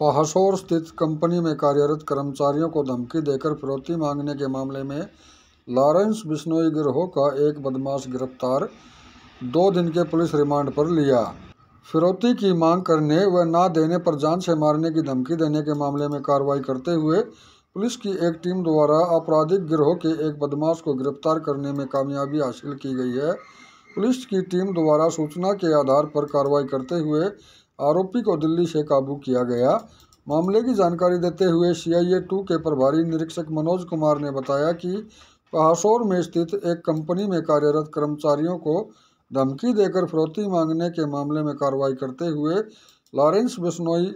पहासोर स्थित कंपनी में कार्यरत कर्मचारियों को धमकी देकर फिरौती मांगने के मामले में लॉरेंस बिश्नोई गिरोह का एक बदमाश गिरफ्तार दो दिन के पुलिस रिमांड पर लिया फिरौती की मांग करने व ना देने पर जान से मारने की धमकी देने के मामले में कार्रवाई करते हुए पुलिस की एक टीम द्वारा आपराधिक गिरोह के एक बदमाश को गिरफ्तार करने में कामयाबी हासिल की गई है पुलिस की टीम द्वारा सूचना के आधार पर कार्रवाई करते हुए आरोपी को दिल्ली से काबू किया गया मामले की जानकारी देते हुए सीआईए टू के प्रभारी निरीक्षक मनोज कुमार ने बताया कि पहासोर में स्थित एक कंपनी में कार्यरत कर्मचारियों को धमकी देकर फरौती मांगने के मामले में कार्रवाई करते हुए लॉरेंस बिश्नोई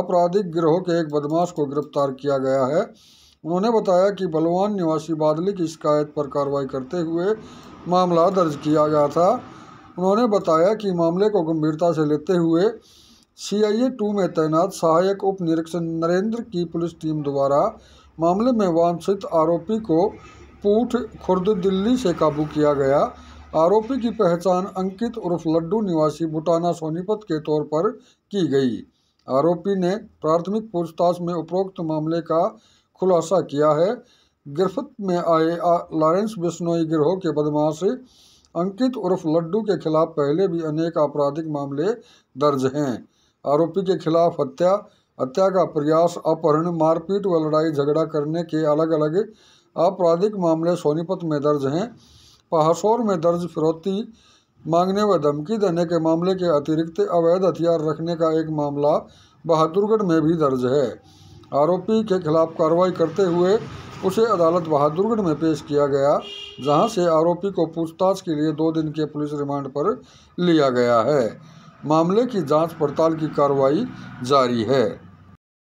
आपराधिक गिरोह के एक बदमाश को गिरफ्तार किया गया है उन्होंने बताया कि बलवान निवासी बादली की शिकायत पर कार्रवाई करते हुए मामला दर्ज किया गया था उन्होंने बताया कि मामले को गंभीरता से लेते हुए सीआईए टू में तैनात सहायक उप निरीक्षक नरेंद्र की पुलिस टीम द्वारा मामले में वांछित आरोपी को पूठ खुर्द दिल्ली से काबू किया गया आरोपी की पहचान अंकित उर्फ लड्डू निवासी भूटाना सोनीपत के तौर पर की गई आरोपी ने प्राथमिक पूछताछ में उपरोक्त मामले का खुलासा किया है गिरफ्त में आए लॉरेंस बिश्नोई गिरोह के बदमाश अंकित उर्फ लड्डू के खिलाफ पहले भी अनेक आपराधिक मामले दर्ज हैं आरोपी के खिलाफ हत्या हत्या का प्रयास अपहरण मारपीट व लड़ाई झगड़ा करने के अलग अलग आपराधिक मामले सोनीपत में दर्ज हैं पहासौर में दर्ज फिरौती मांगने व धमकी देने के मामले के अतिरिक्त अवैध हथियार रखने का एक मामला बहादुरगढ़ में भी दर्ज है आरोपी के खिलाफ कार्रवाई करते हुए उसे अदालत बहादुरगढ़ में पेश किया गया जहां से आरोपी को पूछताछ के लिए दो दिन के पुलिस रिमांड पर लिया गया है मामले की जांच पड़ताल की कार्रवाई जारी है